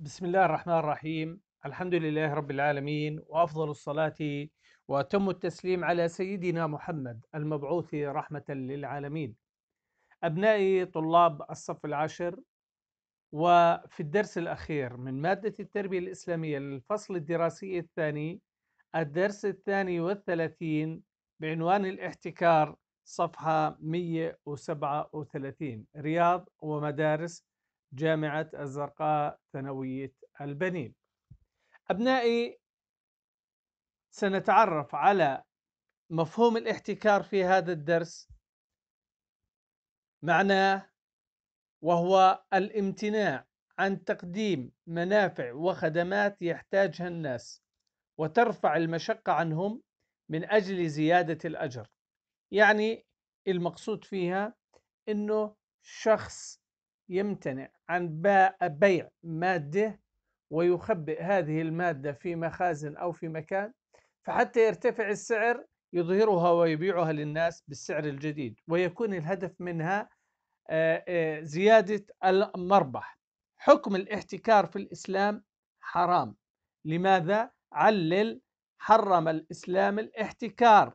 بسم الله الرحمن الرحيم الحمد لله رب العالمين وافضل الصلاه واتم التسليم على سيدنا محمد المبعوث رحمه للعالمين. ابنائي طلاب الصف العاشر وفي الدرس الاخير من ماده التربيه الاسلاميه للفصل الدراسي الثاني الدرس الثاني والثلاثين بعنوان الاحتكار صفحه 137 رياض ومدارس جامعة الزرقاء ثانوية البنين أبنائي سنتعرف على مفهوم الاحتكار في هذا الدرس معناه وهو الامتناع عن تقديم منافع وخدمات يحتاجها الناس وترفع المشقة عنهم من أجل زيادة الأجر يعني المقصود فيها أنه شخص يمتنع عن بيع مادة ويخبئ هذه المادة في مخازن أو في مكان فحتى يرتفع السعر يظهرها ويبيعها للناس بالسعر الجديد ويكون الهدف منها آه، آه، زيادة المربح حكم الاحتكار في الإسلام حرام لماذا؟ علل حرم الإسلام الاحتكار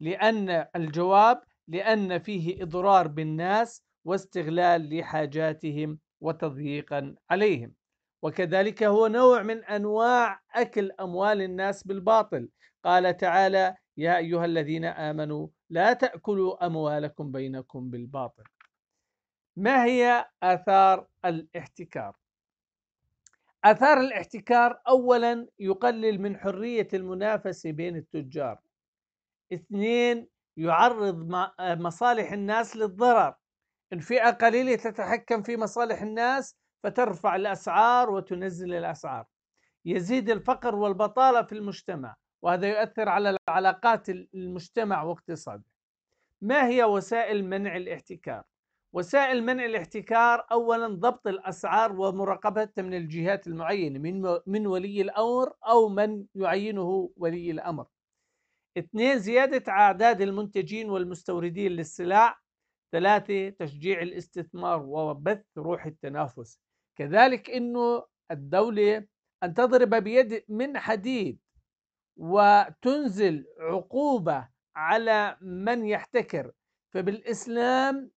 لأن الجواب لأن فيه إضرار بالناس واستغلال لحاجاتهم وتضييقا عليهم وكذلك هو نوع من انواع اكل اموال الناس بالباطل قال تعالى يا ايها الذين امنوا لا تاكلوا اموالكم بينكم بالباطل ما هي اثار الاحتكار اثار الاحتكار اولا يقلل من حريه المنافسه بين التجار اثنين يعرض مصالح الناس للضرر إن فئة قليلة تتحكم في مصالح الناس فترفع الأسعار وتنزل الأسعار يزيد الفقر والبطالة في المجتمع وهذا يؤثر على علاقات المجتمع واقتصاده ما هي وسائل منع الاحتكار؟ وسائل منع الاحتكار أولا ضبط الأسعار ومراقبتها من الجهات المعينة من, من ولي الأمر أو من يعينه ولي الأمر اثنين زيادة أعداد المنتجين والمستوردين للسلع ثلاثة تشجيع الاستثمار وبث روح التنافس كذلك أنه الدولة أن تضرب بيد من حديد وتنزل عقوبة على من يحتكر فبالإسلام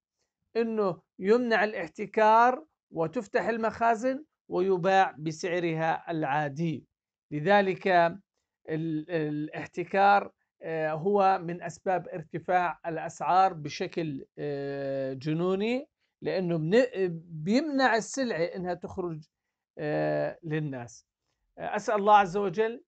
أنه يمنع الاحتكار وتفتح المخازن ويباع بسعرها العادي لذلك الاحتكار آه، هو من اسباب ارتفاع الاسعار بشكل آه، جنوني لانه بيمنع السلعه انها تخرج آه، للناس. اسال الله عز وجل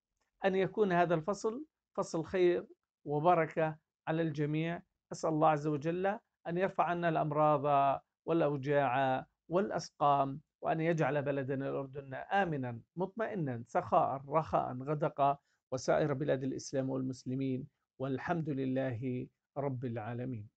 ان يكون هذا الفصل فصل خير وبركه على الجميع، اسال الله عز وجل ان يرفع عنا الامراض والاوجاع والاسقام وان يجعل بلدنا الاردن امنا مطمئنا سخاء رخاء غدقا وسائر بلاد الإسلام والمسلمين والحمد لله رب العالمين